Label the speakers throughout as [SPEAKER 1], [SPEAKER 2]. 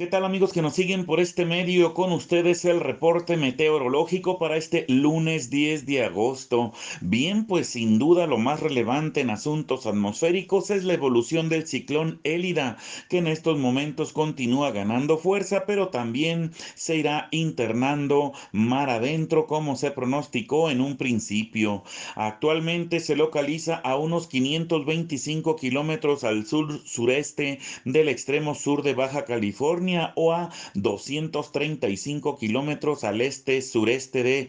[SPEAKER 1] ¿Qué tal amigos que nos siguen por este medio? Con ustedes el reporte meteorológico para este lunes 10 de agosto. Bien, pues sin duda lo más relevante en asuntos atmosféricos es la evolución del ciclón Élida, que en estos momentos continúa ganando fuerza, pero también se irá internando mar adentro como se pronosticó en un principio. Actualmente se localiza a unos 525 kilómetros al sur sureste del extremo sur de Baja California o a 235 kilómetros al este sureste de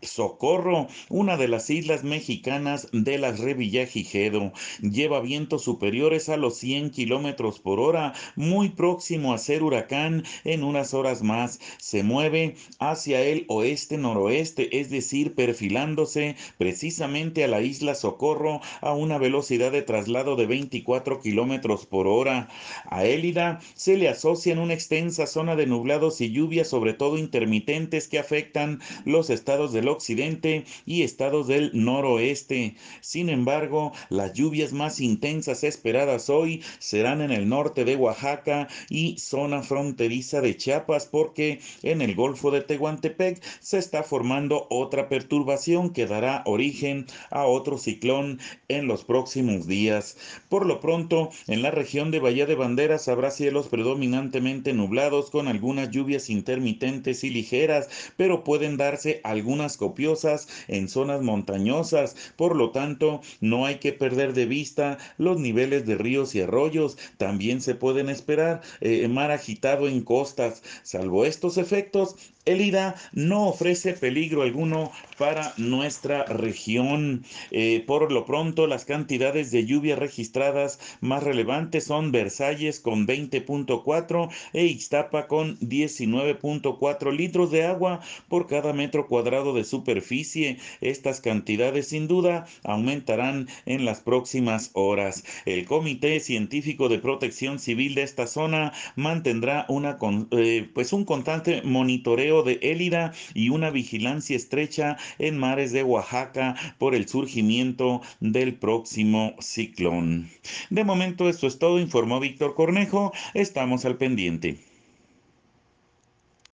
[SPEAKER 1] Socorro, una de las islas mexicanas de las Revillagigedo, lleva vientos superiores a los 100 kilómetros por hora, muy próximo a ser huracán en unas horas más. Se mueve hacia el oeste-noroeste, es decir, perfilándose precisamente a la isla Socorro a una velocidad de traslado de 24 kilómetros por hora. A Élida se le asocian una extensa zona de nublados y lluvias, sobre todo intermitentes, que afectan los estados del occidente y estados del noroeste. Sin embargo, las lluvias más intensas esperadas hoy serán en el norte de Oaxaca y zona fronteriza de Chiapas porque en el Golfo de Tehuantepec se está formando otra perturbación que dará origen a otro ciclón en los próximos días. Por lo pronto, en la región de Bahía de Banderas habrá cielos predominantemente nublados con algunas lluvias intermitentes y ligeras, pero pueden darse algunas copiosas en zonas montañosas, por lo tanto no hay que perder de vista los niveles de ríos y arroyos, también se pueden esperar eh, mar agitado en costas, salvo estos efectos Elida no ofrece peligro alguno para nuestra región. Eh, por lo pronto, las cantidades de lluvia registradas más relevantes son Versalles con 20.4 e Ixtapa con 19.4 litros de agua por cada metro cuadrado de superficie. Estas cantidades sin duda aumentarán en las próximas horas. El Comité Científico de Protección Civil de esta zona mantendrá una, eh, pues un constante monitoreo de Élida y una vigilancia estrecha en mares de Oaxaca por el surgimiento del próximo ciclón. De momento esto es todo, informó Víctor Cornejo. Estamos al pendiente.